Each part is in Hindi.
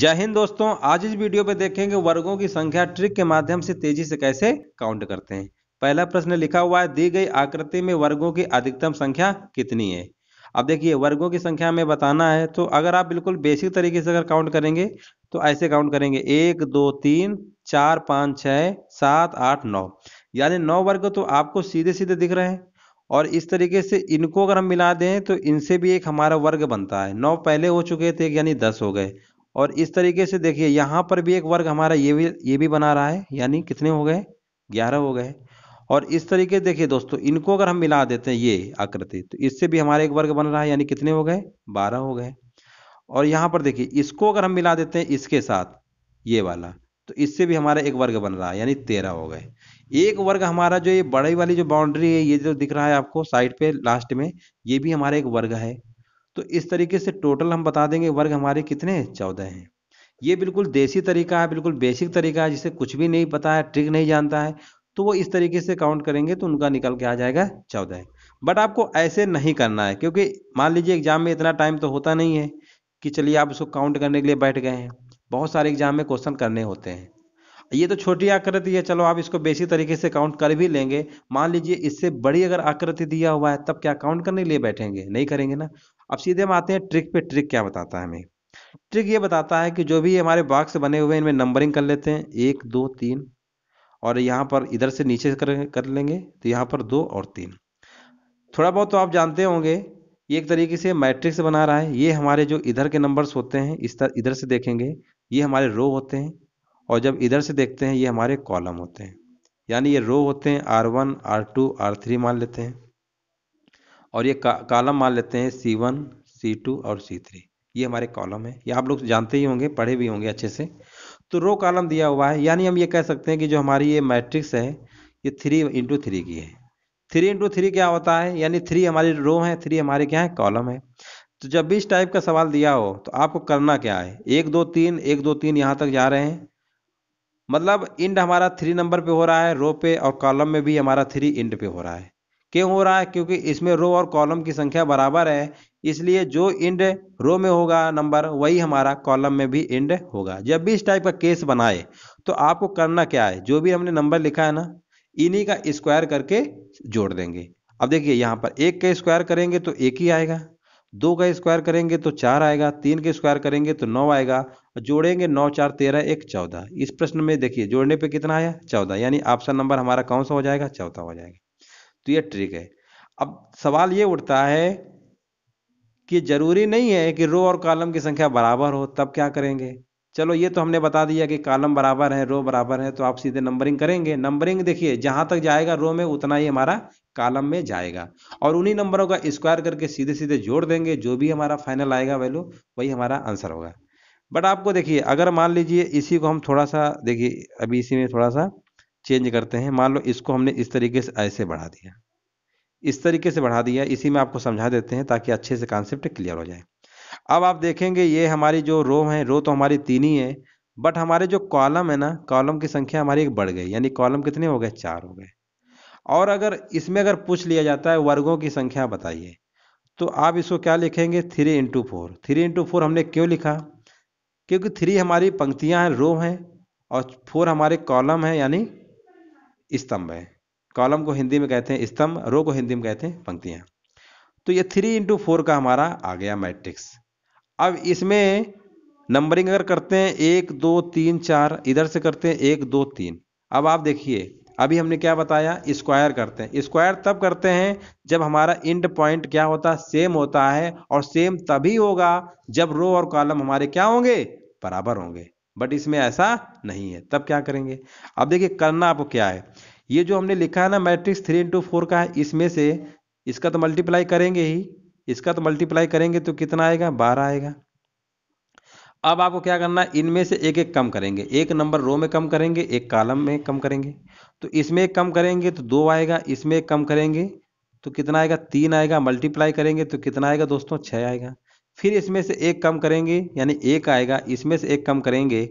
जय हिंद दोस्तों आज इस वीडियो पे देखेंगे वर्गों की संख्या ट्रिक के माध्यम से तेजी से कैसे काउंट करते हैं पहला प्रश्न लिखा हुआ है दी गई आकृति में वर्गों की अधिकतम संख्या कितनी है अब देखिए वर्गों की संख्या में बताना है तो अगर आप बिल्कुल बेसिक तरीके से अगर काउंट करेंगे तो ऐसे काउंट करेंगे एक दो तीन चार पाँच छः सात आठ नौ यानी नौ वर्ग तो आपको सीधे सीधे दिख रहे हैं और इस तरीके से इनको अगर हम मिला दें तो इनसे भी एक हमारा वर्ग बनता है नौ पहले हो चुके थे यानी दस हो गए और इस तरीके से देखिए यहाँ पर भी एक वर्ग हमारा ये भी ये भी बना रहा है यानी कितने हो गए ग्यारह हो गए और इस तरीके से देखिए दोस्तों इनको अगर हम मिला देते हैं ये आकृति तो इससे भी हमारा एक वर्ग बन रहा है यानी कितने हो गए बारह हो गए और यहाँ पर देखिए इसको अगर हम मिला देते हैं इसके साथ ये वाला तो इससे भी हमारा एक वर्ग बन रहा है यानी तेरह हो गए एक वर्ग हमारा जो ये बड़ी वाली जो बाउंड्री है ये जो दिख रहा है आपको साइड पे लास्ट में ये भी हमारा एक वर्ग है तो इस तरीके से टोटल हम बता देंगे वर्ग हमारे कितने चौदह हैं ये बिल्कुल देसी तरीका है बिल्कुल बेसिक तरीका है जिसे कुछ भी नहीं पता है ट्रिक नहीं जानता है तो वो इस तरीके से काउंट करेंगे तो उनका निकल के आ जाएगा चौदह बट आपको ऐसे नहीं करना है क्योंकि मान लीजिए एग्जाम में इतना टाइम तो होता नहीं है कि चलिए आप उसको काउंट करने के लिए बैठ गए हैं बहुत सारे एग्जाम में क्वेश्चन करने होते हैं ये तो छोटी आकृति है चलो आप इसको बेसिक तरीके से काउंट कर भी लेंगे मान लीजिए इससे बड़ी अगर आकृति दिया हुआ है तब क्या काउंट करने के लिए बैठेंगे नहीं करेंगे ना अब सीधे हम आते हैं ट्रिक पे ट्रिक क्या बताता है हमें ट्रिक ये बताता है कि जो भी हमारे बॉक्स बने हुए हैं इनमें नंबरिंग कर लेते हैं एक दो तीन और यहाँ पर इधर से नीचे कर कर लेंगे तो यहाँ पर दो और तीन थोड़ा बहुत तो आप जानते होंगे ये एक तरीके से मैट्रिक्स बना रहा है ये हमारे जो इधर के नंबर्स होते हैं इस तरह इधर से देखेंगे ये हमारे रो होते हैं और जब इधर से देखते हैं ये हमारे कॉलम होते हैं यानी ये रो होते हैं R one R two R three मान लेते हैं और ये का, कालम मान लेते हैं सी वन सी टू और सी थ्री ये हमारे कॉलम है ये आप लोग जानते ही होंगे पढ़े भी होंगे अच्छे से तो रो कॉलम दिया हुआ है यानी हम ये कह सकते हैं कि जो हमारी ये मैट्रिक्स है ये थ्री इंटू थ्री की है थ्री इंटू थ्री क्या होता है यानी थ्री हमारी रो है थ्री हमारे क्या है कॉलम है तो जब भी इस टाइप का सवाल दिया हो तो आपको करना क्या है एक दो तीन एक दो तीन यहाँ तक जा रहे हैं मतलब इंड हमारा थ्री नंबर पे हो रहा है रो पे और कॉलम में भी हमारा थ्री इंड पे हो रहा है क्यों हो रहा है क्योंकि इसमें रो और कॉलम की संख्या बराबर है इसलिए जो इंड रो में होगा नंबर वही हमारा कॉलम में भी इंड होगा जब भी इस टाइप का केस बनाए तो आपको करना क्या है जो भी हमने नंबर लिखा है ना इन्हीं का स्क्वायर करके जोड़ देंगे अब देखिए यहाँ पर एक का स्क्वायर करेंगे तो एक ही आएगा दो का स्क्वायर करेंगे तो चार आएगा तीन का स्क्वायर करेंगे तो नौ आएगा जोड़ेंगे नौ चार तेरह एक चौदह इस प्रश्न में देखिए जोड़ने पे कितना आया चौदह यानी ऑप्शन नंबर हमारा कौन सा हो जाएगा चौथा हो जाएगा तो यह ट्रिक है अब सवाल ये उठता है कि जरूरी नहीं है कि रो और कॉलम की संख्या बराबर हो तब क्या करेंगे चलो ये तो हमने बता दिया कि कॉलम बराबर है रो बराबर है तो आप सीधे नंबरिंग करेंगे नंबरिंग देखिए जहां तक जाएगा रो में उतना ही हमारा कॉलम में जाएगा और उन्हीं नंबरों का स्क्वायर करके सीधे सीधे जोड़ देंगे जो भी हमारा फाइनल आएगा वैल्यू वही हमारा आंसर होगा बट आपको देखिए अगर मान लीजिए इसी को हम थोड़ा सा देखिए अभी इसी में थोड़ा सा चेंज करते हैं मान लो इसको हमने इस तरीके से ऐसे बढ़ा दिया इस तरीके से बढ़ा दिया इसी में आपको समझा देते हैं ताकि अच्छे से कॉन्सेप्ट क्लियर हो जाए अब आप देखेंगे ये हमारी जो रो है रो तो हमारी तीन ही है बट हमारे जो कॉलम है ना कॉलम की संख्या हमारी एक बढ़ गई यानी कॉलम कितने हो गए चार हो गए और अगर इसमें अगर पूछ लिया जाता है वर्गों की संख्या बताइए तो आप इसको क्या लिखेंगे three into four three into four हमने क्यों लिखा क्योंकि थ्री हमारी पंक्तियां हैं रो हैं और फोर हमारे कॉलम है यानी स्तंभ है कॉलम को हिंदी में कहते हैं स्तंभ रो को हिंदी में कहते हैं पंक्तियां तो ये थ्री इंटू फोर का हमारा आ गया मैट्रिक्स अब इसमें नंबरिंग अगर करते हैं एक दो तीन चार इधर से करते हैं एक दो तीन अब आप देखिए अभी हमने क्या बताया स्क्वायर करते हैं स्क्वायर तब करते हैं जब हमारा इंड पॉइंट क्या होता है सेम होता है और सेम तभी होगा जब रो और कॉलम हमारे क्या होंगे बराबर होंगे बट इसमें ऐसा नहीं है तब क्या करेंगे अब देखिए करना आपको क्या है ये जो हमने लिखा है ना मैट्रिक्स थ्री इंटू फोर का इसमें से इसका तो मल्टीप्लाई करेंगे ही इसका तो मल्टीप्लाई करेंगे तो कितना आएगा बारह आएगा अब आपको क्या करना है इनमें से एक एक कम करेंगे एक नंबर रो में कम करेंगे एक कॉलम में कम करेंगे तो इसमें कम करेंगे तो दो आएगा इसमें कम करेंगे तो कितना आएगा तीन आएगा मल्टीप्लाई करेंगे तो कितना आएगा दोस्तों छः आएगा फिर इसमें से एक कम करेंगे यानी एक आएगा इसमें से एक कम करेंगे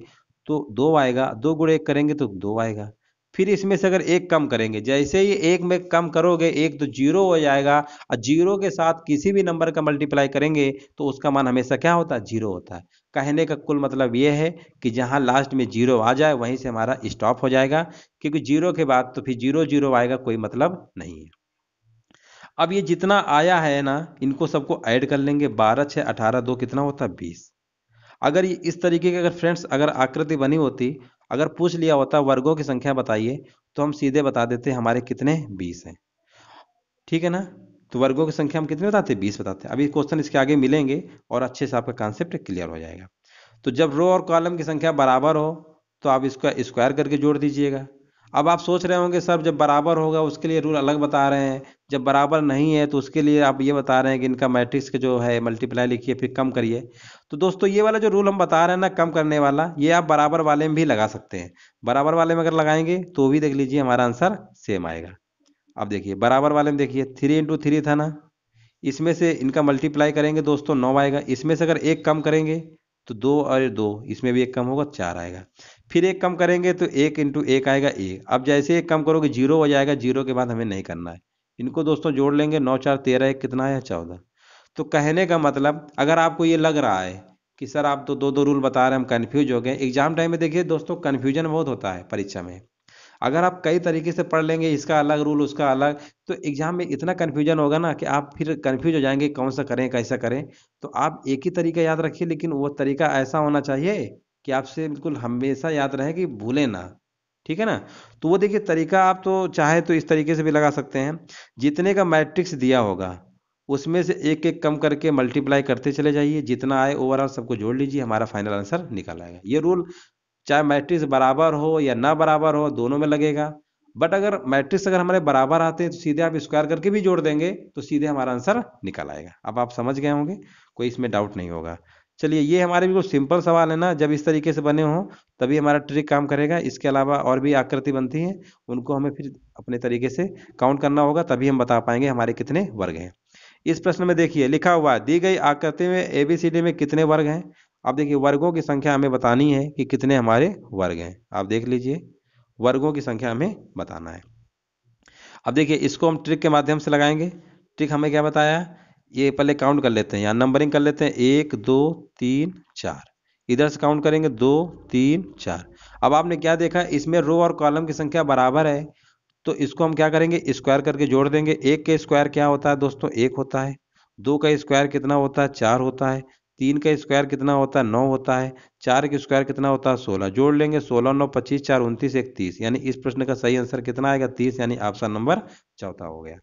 तो दो आएगा दो गुड़े एक करेंगे तो दो आएगा फिर इसमें से अगर एक कम करेंगे जैसे ही एक में कम करोगे एक तो जीरो हो जाएगा और जीरो के साथ किसी भी नंबर का मल्टीप्लाई करेंगे तो उसका मान हमेशा क्या होता है जीरो होता है कहने का कुल मतलब यह है कि जहाँ लास्ट में जीरो आ जाए वहीं से हमारा स्टॉप हो जाएगा क्योंकि जीरो के बाद तो फिर जीरो जीरो आएगा कोई मतलब नहीं है अब ये जितना आया है ना इनको सबको ऐड कर लेंगे बारह छः अठारह दो कितना होता है बीस अगर इस तरीके की अगर फ्रेंड्स अगर आकृति बनी होती अगर पूछ लिया होता वर्गों की संख्या बताइए तो हम सीधे बता देते हमारे कितने बीस हैं ठीक है ना तो वर्गों की संख्या हम कितने बताते हैं बीस बताते हैं अभी क्वेश्चन इसके आगे मिलेंगे और अच्छे से आपका कॉन्सेप्ट क्लियर हो जाएगा तो जब रो और कॉलम की संख्या बराबर हो तो आप इसको स्क्वायर करके जोड़ दीजिएगा अब आप सोच रहे होंगे सर जब बराबर होगा उसके लिए रूल अलग बता रहे हैं जब बराबर नहीं है तो उसके लिए आप ये बता रहे हैं कि इनका मैट्रिक्स के जो है मल्टीप्लाई लिखिए फिर कम करिए तो दोस्तों ये वाला जो रूल हम बता रहे हैं ना कम करने वाला ये आप बराबर वाले में भी लगा सकते हैं बराबर वाले में अगर लगाएंगे तो भी देख लीजिए हमारा आंसर सेम आएगा अब देखिए बराबर वाले में देखिए थ्री इंटू थ्री था ना इसमें से इनका मल्टीप्लाई करेंगे दोस्तों नौ आएगा इसमें से अगर एक कम करेंगे तो दो और दो इसमें भी एक कम होगा चार आएगा फिर एक कम करेंगे तो एक इंटू एक आएगा एक अब जैसे एक कम करोगे जीरो हो जाएगा जीरो के बाद हमें नहीं करना है इनको दोस्तों जोड़ लेंगे नौ चार तेरह एक कितना है चौदह तो कहने का मतलब अगर आपको ये लग रहा है कि सर आप तो दो दो रूल बता रहे हैं हम कन्फ्यूज हो गए एग्जाम टाइम में देखिए दोस्तों कन्फ्यूजन बहुत होता है परीक्षा में अगर आप कई तरीके से पढ़ लेंगे इसका अलग रूल उसका अलग तो एग्जाम में इतना कन्फ्यूजन होगा ना कि आप फिर कन्फ्यूज हो जाएंगे कौन सा करें कैसा करें तो आप एक ही तरीका याद रखिए लेकिन वो तरीका ऐसा होना चाहिए कि आपसे बिल्कुल हमेशा याद रहे कि भूलें ना ठीक है ना तो वो देखिए तरीका आप तो चाहे तो इस तरीके से भी लगा सकते हैं जितने का मैट्रिक्स दिया होगा उसमें से एक एक कम करके मल्टीप्लाई करते चले जाइए जितना आए ओवरऑल सबको जोड़ लीजिए हमारा फाइनल आंसर निकल आएगा ये रूल चाहे मैट्रिक्स बराबर हो या ना बराबर हो दोनों में लगेगा बट अगर मैट्रिक्स अगर हमारे बराबर आते हैं तो सीधे आप स्क्वायर करके भी जोड़ देंगे तो सीधे हमारा आंसर निकल आएगा अब आप समझ गए होंगे कोई इसमें डाउट नहीं होगा चलिए ये हमारे बिल्कुल सिंपल सवाल है ना जब इस तरीके से बने हों तभी हमारा ट्रिक काम करेगा इसके अलावा और भी आकृति बनती हैं उनको हमें फिर अपने तरीके से काउंट करना होगा तभी हम बता पाएंगे हमारे कितने वर्ग हैं इस प्रश्न में देखिए लिखा हुआ दी गई आकृति में ए बी सी डी में कितने वर्ग हैं अब देखिए वर्गों की संख्या हमें बतानी है कि कितने हमारे वर्ग हैं आप देख लीजिए वर्गों की संख्या हमें बताना है अब देखिए इसको हम ट्रिक के माध्यम से लगाएंगे ट्रिक हमें क्या बताया ये पहले काउंट कर लेते हैं यहाँ नंबरिंग कर लेते हैं एक दो तीन चार इधर से काउंट करेंगे दो तीन चार अब आपने क्या देखा इसमें रो और कॉलम की संख्या बराबर है तो इसको हम क्या करेंगे स्क्वायर करके जोड़ देंगे एक का स्क्वायर क्या होता है दोस्तों एक होता है दो का स्क्वायर कितना होता है चार होता है तीन का स्क्वायर कितना होता है नौ होता है चार का स्क्वायर कितना होता है सोलह जोड़ लेंगे सोलह नौ पच्चीस चार उन्तीस एक तीस यानी इस प्रश्न का सही आंसर कितना आएगा तीस यानी ऑप्शन नंबर चौथा हो गया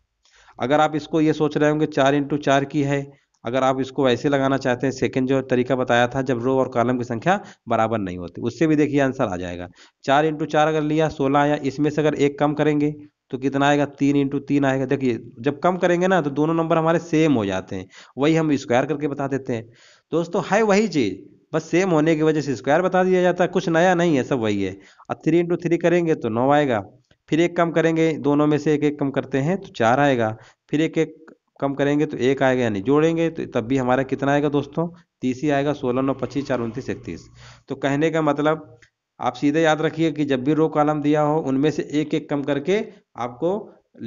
अगर आप इसको ये सोच रहे होंगे चार इंटू चार की है अगर आप इसको ऐसे लगाना चाहते हैं सेकंड जो तरीका बताया था जब रो और कॉलम की संख्या बराबर नहीं होती उससे भी देखिए आंसर आ जाएगा चार इंटू चार अगर लिया सोलह आया इसमें से अगर एक कम करेंगे तो कितना आएगा तीन इंटू तीन आएगा देखिए जब कम करेंगे ना तो दोनों नंबर हमारे सेम हो जाते हैं वही हम स्क्वायर करके बता देते हैं दोस्तों है वही चीज़ बस सेम होने की वजह से स्क्वायर बता दिया जाता है कुछ नया नहीं है सब वही है और थ्री इंटू थ्री करेंगे तो नौ आएगा फिर एक कम करेंगे दोनों में से एक एक कम करते हैं तो चार आएगा फिर एक एक कम करेंगे तो एक आएगा यानी जोड़ेंगे तो तब भी हमारा कितना आएगा दोस्तों तीस ही आएगा सोलह नौ पच्चीस चार उनतीस इकतीस तो कहने का मतलब आप सीधे याद रखिए कि जब भी रो कॉलम दिया हो उनमें से एक एक कम करके आपको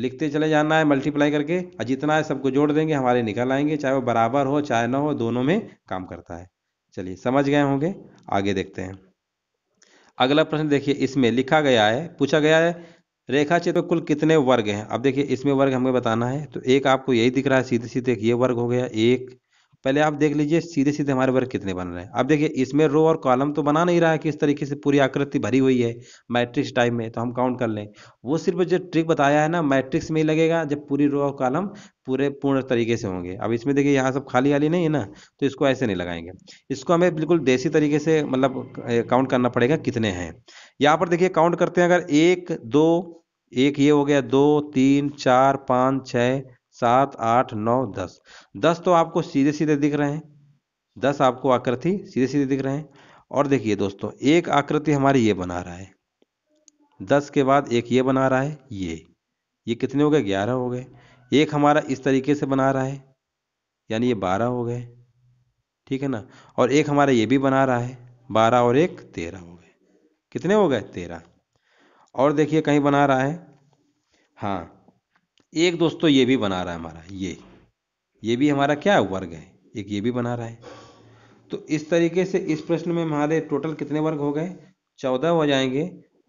लिखते चले जाना है मल्टीप्लाई करके और जितना है सबको जोड़ देंगे हमारे निकल आएंगे चाहे वो बराबर हो चाहे ना हो दोनों में काम करता है चलिए समझ गए होंगे आगे देखते हैं अगला प्रश्न देखिए इसमें लिखा गया है पूछा गया है रेखा चित्र में कुल कितने वर्ग हैं अब देखिए इसमें वर्ग हमें बताना है तो एक आपको यही दिख रहा है सीधे सीधे ये वर्ग हो गया एक पहले आप देख लीजिए सीधे सीधे हमारे वर्ग कितने बन रहे हैं अब देखिए इसमें रो और कॉलम तो बना नहीं रहा है कि इस तरीके से पूरी आकृति भरी हुई है मैट्रिक्स टाइप में तो हम काउंट कर लें वो सिर्फ जो ट्रिक बताया है ना मैट्रिक्स में ही लगेगा जब पूरी रो और कॉलम पूरे पूर्ण तरीके से होंगे अब इसमें देखिए यहाँ सब खाली वाली नहीं है ना तो इसको ऐसे नहीं लगाएंगे इसको हमें बिल्कुल देसी तरीके से मतलब काउंट करना पड़ेगा कितने हैं यहाँ पर देखिए काउंट करते हैं अगर एक दो एक ये हो गया दो तीन चार पाँच छः सात आठ नौ दस दस तो आपको सीधे सीधे दिख रहे हैं दस आपको आकृति सीधे सीधे दिख रहे हैं और देखिए दोस्तों एक आकृति हमारी ये बना रहा है दस के बाद एक ये बना रहा है ये ये कितने हो गए ग्यारह हो गए एक हमारा इस तरीके से बना रहा है यानी ये बारह हो गए ठीक है ना और एक हमारा ये भी बना रहा है बारह और एक तेरह हो गए कितने हो गए तेरह और देखिए कहीं बना रहा है हाँ एक दोस्तों तो ये भी बना रहा है हमारा ये ये भी हमारा क्या वर्ग है एक ये भी बना रहा है तो इस तरीके से इस प्रश्न में हमारे टोटल कितने वर्ग हो गए चौदह हो जाएंगे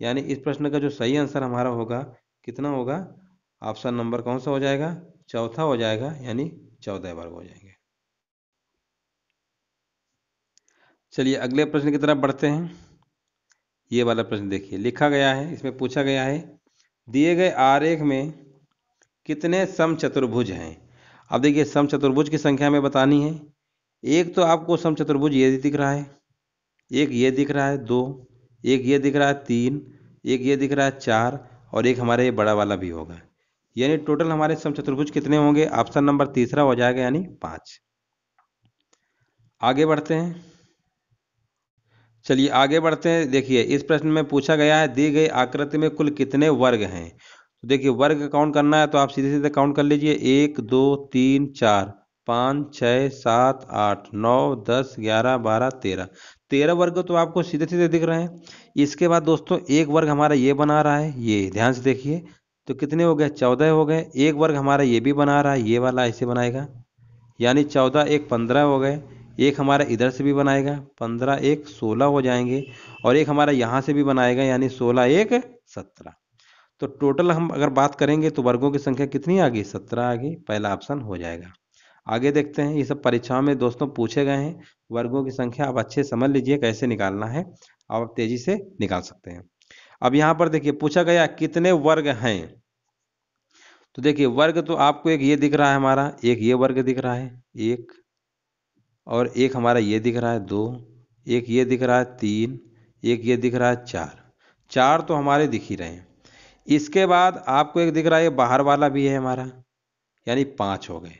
यानी इस प्रश्न का जो सही आंसर हमारा होगा कितना होगा ऑप्शन नंबर कौन सा हो जाएगा चौथा हो जाएगा यानी चौदह वर्ग हो जाएंगे चलिए अगले प्रश्न की तरफ बढ़ते हैं ये वाला प्रश्न देखिए लिखा गया है इसमें पूछा गया है दिए गए आरेख में कितने सम चतुर्भुज हैं अब देखिए सम चतुर्भुज की संख्या में बतानी है एक तो आपको सम चतुर्भुज ये दिख रहा है एक ये दिख रहा है दो एक ये दिख रहा है तीन एक ये दिख रहा है चार और एक हमारे ये बड़ा वाला भी होगा यानी टोटल हमारे समचतुर्भुज कितने होंगे ऑप्शन नंबर तीसरा हो जाएगा यानी पांच आगे बढ़ते हैं चलिए आगे बढ़ते हैं देखिए इस प्रश्न में पूछा गया है दी गई आकृति में कुल कितने वर्ग हैं तो देखिए वर्ग काउंट करना है तो आप सीधे सीधे काउंट कर लीजिए एक दो तीन चार पाँच छः सात आठ नौ दस ग्यारह बारह तेरह तेरह वर्ग तो आपको सीधे सीधे दिख रहे हैं इसके बाद दोस्तों एक वर्ग हमारा ये बना रहा है ये ध्यान से देखिए तो कितने हो गए चौदह हो गए एक वर्ग हमारा ये भी बना रहा है ये वाला ऐसे बनाएगा यानी चौदह एक पंद्रह हो गए एक हमारा इधर से भी बनाएगा पंद्रह एक सोलह हो जाएंगे और एक हमारा यहाँ से भी बनाएगा यानी सोलह एक सत्रह तो टोटल हम अगर बात करेंगे तो वर्गों की संख्या कितनी आ गई सत्रह आ गई पहला ऑप्शन हो जाएगा आगे देखते हैं ये सब परीक्षाओं में दोस्तों पूछे गए हैं वर्गों की संख्या आप अच्छे समझ लीजिए कैसे निकालना है आप तेजी से निकाल सकते हैं अब यहाँ पर देखिए पूछा गया कितने वर्ग हैं तो देखिए वर्ग तो आपको एक ये दिख रहा है हमारा एक ये वर्ग दिख रहा है एक और एक हमारा ये दिख रहा है दो एक ये दिख रहा है तीन एक ये दिख रहा है चार चार तो हमारे दिख ही रहे हैं इसके बाद आपको एक दिख रहा है बाहर वाला भी है हमारा यानी पांच हो गए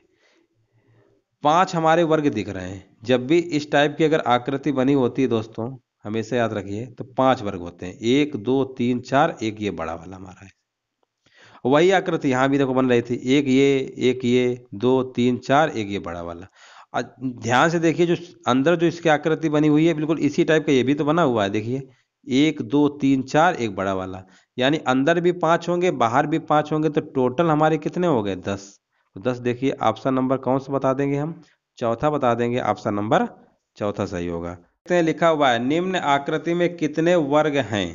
पांच हमारे वर्ग दिख रहे हैं जब भी इस टाइप की अगर आकृति बनी होती है दोस्तों हमेशा याद रखिए तो पांच वर्ग होते हैं एक दो तीन चार एक ये बड़ा वाला हमारा है वही आकृति यहां भी देखो बन रही थी एक ये एक ये दो तीन चार एक ये बड़ा वाला ध्यान से देखिए जो अंदर जो इसकी आकृति बनी हुई है बिल्कुल इसी टाइप का ये भी तो बना हुआ है देखिए एक दो तीन चार एक बड़ा वाला यानी अंदर भी पांच होंगे बाहर भी पांच होंगे तो टोटल हमारे कितने हो गए दस तो दस देखिए ऑप्शन नंबर कौन सा बता देंगे हम चौथा बता देंगे ऑप्शन नंबर चौथा सही होगा लिखा हुआ है निम्न आकृति में कितने वर्ग हैं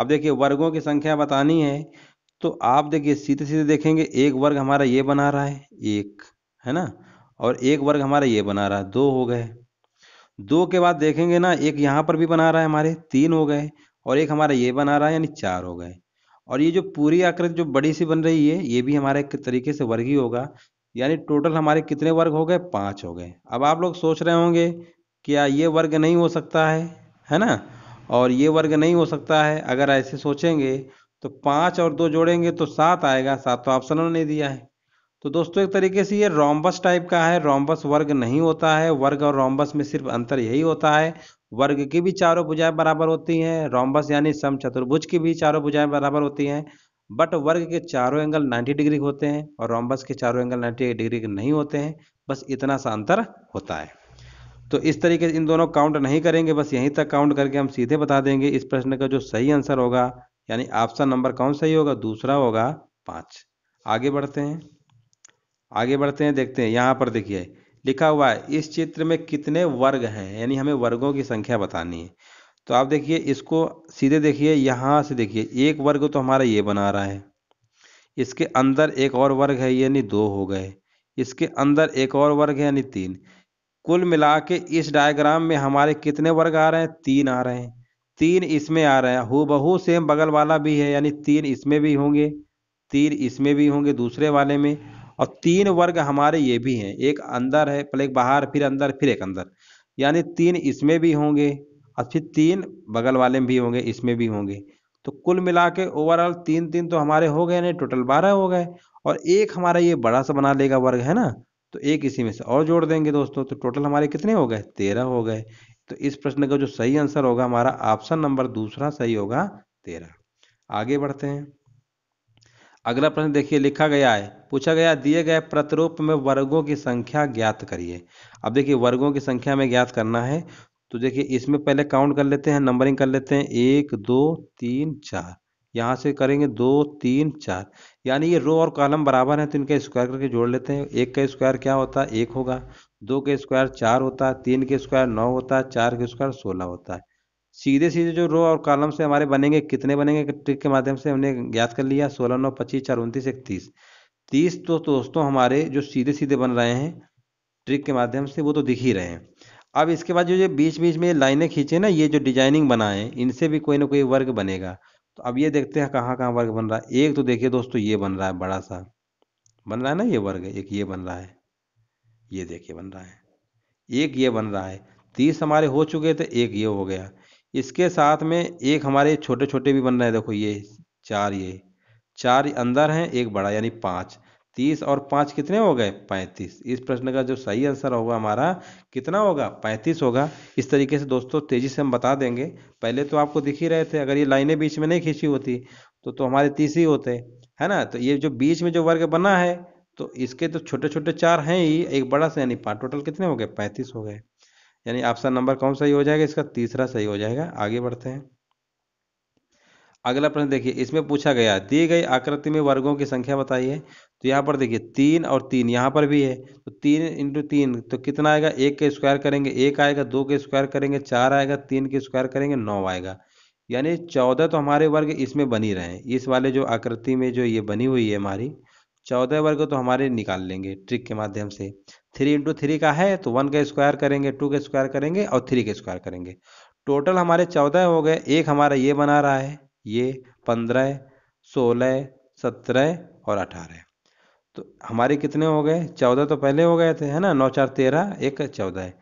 अब देखिए वर्गों की संख्या बतानी है तो आप देखिए सीधे सीधे देखेंगे एक वर्ग हमारा ये बना रहा है एक है ना और एक वर्ग हमारा ये बना रहा है दो हो गए दो के बाद देखेंगे ना एक यहाँ पर भी बना रहा है हमारे तीन हो गए और एक हमारा ये बना रहा है यानी चार हो गए और ये जो पूरी आकृति जो बड़ी सी बन रही है ये भी हमारे एक तरीके से वर्ग ही होगा यानी टोटल हमारे कितने वर्ग हो गए पाँच हो गए अब आप लोग सोच रहे होंगे क्या ये वर्ग नहीं हो सकता है है ना और ये वर्ग नहीं हो सकता है अगर ऐसे सोचेंगे तो पाँच और दो जोड़ेंगे तो सात आएगा सात तो ऑप्शन ने दिया है तो दोस्तों एक तरीके से ये रोम्बस टाइप का है रोम्बस वर्ग नहीं होता है वर्ग और रोम्बस में सिर्फ अंतर यही होता है वर्ग की भी चारों भुजाएं बराबर होती हैं रोम्बस यानी सम चतुर्भुज की भी चारों भुजाएं बराबर होती हैं बट वर्ग के चारों एंगल 90 डिग्री होते हैं और रोम्बस के चारों एंगल 90 डिग्री नहीं होते हैं बस इतना सा अंतर होता है तो इस तरीके से इन दोनों काउंट नहीं करेंगे बस यहीं तक काउंट करके हम सीधे बता देंगे इस प्रश्न का जो सही आंसर होगा यानी ऑप्शन नंबर कौन सही होगा दूसरा होगा पाँच आगे बढ़ते हैं आगे बढ़ते हैं देखते हैं यहाँ पर देखिए लिखा हुआ है इस चित्र में कितने वर्ग हैं यानी हमें वर्गों की संख्या बतानी है तो आप देखिए इसको सीधे देखिए यहाँ से देखिए एक वर्ग तो हमारा ये बना रहा है इसके अंदर एक और वर्ग है यानी दो हो गए इसके अंदर एक और वर्ग है यानी तीन कुल मिला के इस डायग्राम में हमारे कितने वर्ग आ रहे हैं तीन आ रहे हैं तीन इसमें आ रहे हैं हु बहु सेम बगल वाला भी है यानी तीन इसमें भी होंगे तीन इसमें भी होंगे दूसरे वाले में और तीन वर्ग हमारे ये भी हैं एक अंदर है पहले एक बाहर फिर अंदर फिर एक अंदर यानी तीन इसमें भी होंगे और फिर तीन बगल वाले में भी होंगे इसमें भी होंगे तो कुल मिला के ओवरऑल तीन तीन तो हमारे हो गए ना टोटल बारह हो गए और एक हमारा ये बड़ा सा बना लेगा वर्ग है ना तो एक इसी में से और जोड़ देंगे दोस्तों तो टोटल हमारे कितने हो गए तेरह हो गए तो इस प्रश्न का जो सही आंसर होगा हमारा ऑप्शन नंबर दूसरा सही होगा तेरह आगे बढ़ते हैं अगला प्रश्न देखिए लिखा गया है पूछा गया दिए गए प्रतिरूप में वर्गों की संख्या ज्ञात करिए अब देखिए वर्गों की संख्या में ज्ञात करना है तो देखिए इसमें पहले काउंट कर लेते हैं नंबरिंग कर लेते हैं एक दो तीन चार यहाँ से करेंगे दो तीन चार यानी ये रो और कॉलम बराबर हैं तो इनका स्क्वायर करके जोड़ लेते हैं एक का स्क्वायर क्या होता है एक होगा दो के स्क्वायर चार होता है तीन के स्क्वायर नौ होता है चार के स्क्वायर सोलह होता है सीधे सीधे जो रो और कॉलम से हमारे बनेंगे कितने बनेंगे ट्रिक के माध्यम से हमने ज्ञात कर लिया सोलह नौ पच्चीस चार उनतीस इकतीस तीस तो दोस्तों हमारे जो सीधे सीधे बन रहे हैं ट्रिक के माध्यम से वो तो दिख ही रहे हैं अब इसके बाद जो ये बीच बीच में लाइनें खींचे ना ये जो डिजाइनिंग बनाए इनसे भी कोई ना कोई वर्ग बनेगा तो अब ये देखते हैं कहाँ कहाँ वर्ग बन रहा है एक तो देखिए दोस्तों ये बन रहा है बड़ा सा बन रहा है ना ये वर्ग एक ये बन रहा है ये देखिए बन रहा है एक ये बन रहा है तीस हमारे हो चुके थे तो एक ये हो गया इसके साथ में एक हमारे छोटे छोटे भी बन रहे हैं देखो ये चार ये चार अंदर हैं एक बड़ा यानी पाँच तीस और पाँच कितने हो गए पैंतीस इस प्रश्न का जो सही आंसर होगा हमारा कितना होगा पैंतीस होगा इस तरीके से दोस्तों तेजी से हम बता देंगे पहले तो आपको दिख ही रहे थे अगर ये लाइनें बीच में नहीं खींची होती तो तो हमारे तीस ही होते है ना तो ये जो बीच में जो वर्ग बना है तो इसके तो छोटे छोटे चार हैं ही एक बड़ा से यानी पाँच टोटल कितने हो गए पैंतीस हो गए यानी ऑप्शन नंबर कौन सही हो जाएगा इसका तीसरा सही हो जाएगा आगे बढ़ते हैं अगला प्रश्न देखिए इसमें पूछा गया दी गई आकृति में वर्गों की संख्या बताइए तो यहाँ पर देखिए तीन और तीन यहाँ पर भी है तो तीन इंटू तीन तो कितना आएगा एक के स्क्वायर करेंगे एक आएगा दो के स्क्वायर करेंगे चार आएगा तीन के स्क्वायर करेंगे नौ आएगा यानी चौदह तो हमारे वर्ग इसमें बनी रहे इस वाले जो आकृति में जो ये बनी हुई है हमारी चौदह वर्ग तो हमारे निकाल लेंगे ट्रिक के माध्यम से थ्री इंटू थ्री का है तो वन का स्क्वायर करेंगे टू का स्क्वायर करेंगे और थ्री का स्क्वायर करेंगे टोटल हमारे चौदह हो गए एक हमारा ये बना रहा है ये पंद्रह सोलह सत्रह और अठारह तो हमारे कितने हो गए चौदह तो पहले हो गए थे है ना नौ चार तेरह एक चौदह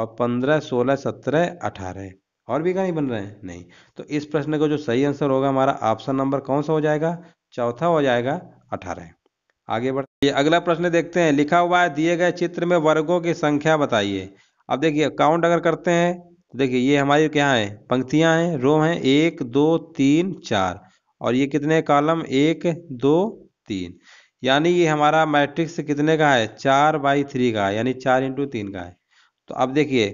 और पंद्रह सोलह सत्रह अठारह और भी कहीं बन रहे हैं नहीं तो इस प्रश्न का जो सही आंसर होगा हमारा ऑप्शन नंबर कौन सा हो जाएगा चौथा हो जाएगा अठारह आगे बढ़ ये अगला प्रश्न देखते हैं लिखा हुआ है दिए गए चित्र में वर्गों की संख्या बताइए अब देखिए काउंट अगर करते हैं तो देखिए ये हमारी क्या है पंक्तियां हैं रो हैं एक दो तीन चार और ये कितने कॉलम एक दो तीन यानी ये हमारा मैट्रिक्स कितने का है चार बाई थ्री का है यानी चार इंटू तीन का है तो अब देखिए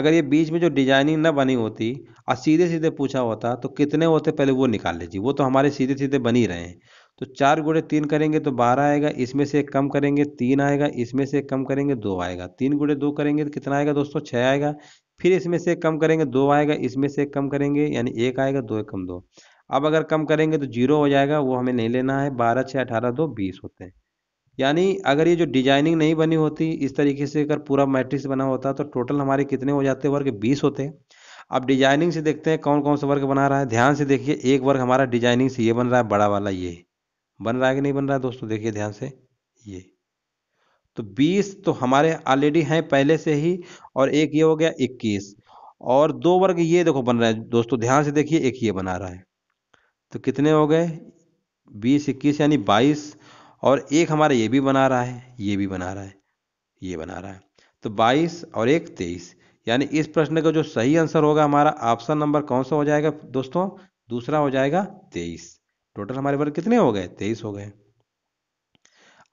अगर ये बीच में जो डिजाइनिंग न बनी होती और सीधे सीधे पूछा होता तो कितने होते पहले वो निकाल लीजिए वो तो हमारे सीधे सीधे बनी रहे हैं तो चार गुड़े तीन करेंगे तो बारह आएगा इसमें से एक कम करेंगे तीन आएगा इसमें से एक कम करेंगे दो आएगा तीन गुड़े दो करेंगे तो कितना आएगा दोस्तों छः आएगा फिर इसमें से कम करेंगे दो आएगा इसमें से कम करेंगे यानी एक आएगा दो एक कम दो अब अगर कम करेंगे तो जीरो हो जाएगा वो हमें नहीं लेना है बारह छः अठारह दो बीस होते हैं यानी अगर ये जो डिजाइनिंग नहीं बनी होती इस तरीके से अगर पूरा मैट्रिक्स बना होता तो टोटल हमारे कितने हो जाते वर्ग बीस होते अब डिजाइनिंग से देखते हैं कौन कौन सा वर्ग बना रहा है ध्यान से देखिए एक वर्ग हमारा डिजाइनिंग से ये बन रहा है बड़ा वाला ये बन रहा है कि नहीं बन रहा है दोस्तों देखिए ध्यान से ये तो 20 तो हमारे ऑलरेडी हैं पहले से ही और एक ये हो गया 21 और दो वर्ग ये देखो बन रहा है दोस्तों ध्यान से देखिए एक ये बना रहा है तो कितने हो गए 20 21 यानी 22 और एक हमारा ये भी बना रहा है ये भी बना रहा है ये बना रहा है तो 22 और एक 23 यानी इस प्रश्न का जो सही आंसर होगा हमारा ऑप्शन नंबर कौन सा हो जाएगा दोस्तों दूसरा हो जाएगा तेईस टोटल हमारे वर्ग कितने हो गए तेईस हो गए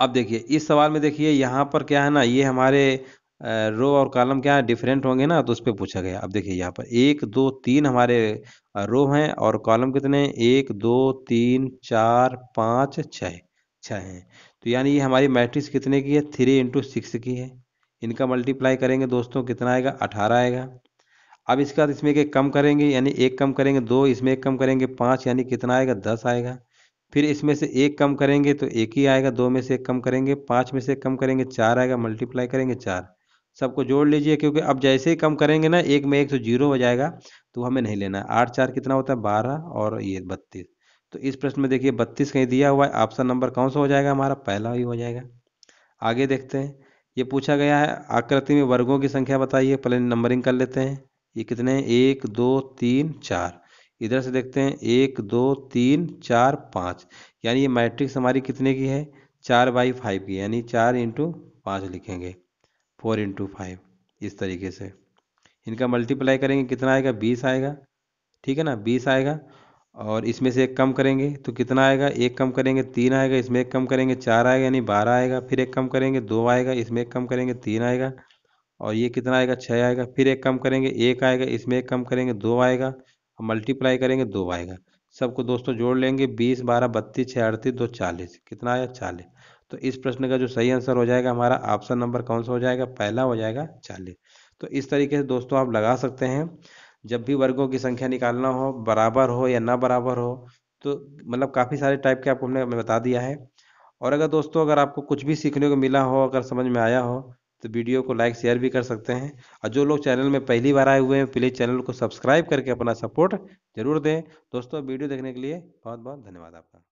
अब देखिए इस सवाल में देखिए यहाँ पर क्या है ना ये हमारे रो और कॉलम क्या है डिफरेंट होंगे ना तो उस पर पूछा गया अब देखिए यहाँ पर एक दो तीन हमारे रो हैं और कॉलम कितने हैं एक दो तीन चार पाँच छः छः हैं तो यानी ये हमारी मैट्रिक्स कितने की है थ्री इंटू सिक्स की है इनका मल्टीप्लाई करेंगे दोस्तों कितना आएगा अठारह आएगा अब इसके बाद इसमें के कम करेंगे यानी एक कम करेंगे दो इसमें एक कम करेंगे पाँच यानी कितना आएगा दस आएगा फिर इसमें से एक कम करेंगे तो एक ही आएगा दो में से एक कम करेंगे पाँच में से कम करेंगे चार आएगा मल्टीप्लाई करेंगे चार सबको जोड़ लीजिए क्योंकि अब जैसे ही कम करेंगे ना एक में एक सौ जीरो हो जाएगा तो हमें नहीं लेना है आठ चार कितना होता है बारह और ये बत्तीस तो इस प्रश्न में देखिए बत्तीस कहीं दिया हुआ है ऑप्शन नंबर कौन सा हो जाएगा हमारा पहला ही हो जाएगा आगे देखते हैं ये पूछा गया है आकृति में वर्गों की संख्या बताइए पहले नंबरिंग कर लेते हैं ये कितने हैं एक दो तीन चार इधर से देखते हैं एक दो तीन चार पाँच यानी ये मैट्रिक्स हमारी कितने की है चार बाई फाइव की यानी चार इंटू पाँच लिखेंगे फोर इंटू फाइव इस तरीके से इनका मल्टीप्लाई करेंगे कितना आएगा बीस आएगा ठीक है ना बीस आएगा और इसमें से एक कम करेंगे तो कितना आएगा एक कम करेंगे तीन आएगा इसमें एक कम करेंगे चार आएगा यानी बारह आएगा फिर एक कम करेंगे दो आएगा इसमें एक कम करेंगे तीन आएगा और ये कितना आएगा छः आएगा फिर एक कम करेंगे एक आएगा इसमें एक कम करेंगे दो आएगा और मल्टीप्लाई करेंगे दो आएगा सबको दोस्तों जोड़ लेंगे बीस बारह बत्तीस छः अड़तीस दो चालीस कितना आया चालीस तो इस प्रश्न का जो सही आंसर हो जाएगा हमारा ऑप्शन नंबर कौन सा हो जाएगा पहला हो जाएगा चालीस तो इस तरीके से दोस्तों आप लगा सकते हैं जब भी वर्गों की संख्या निकालना हो बराबर हो या ना बराबर हो तो मतलब काफ़ी सारे टाइप के आपको हमने बता दिया है और अगर दोस्तों अगर आपको कुछ भी सीखने को मिला हो अगर समझ में आया हो तो वीडियो को लाइक शेयर भी कर सकते हैं और जो लोग चैनल में पहली बार आए हुए हैं प्लीज़ चैनल को सब्सक्राइब करके अपना सपोर्ट जरूर दें दोस्तों वीडियो देखने के लिए बहुत बहुत धन्यवाद आपका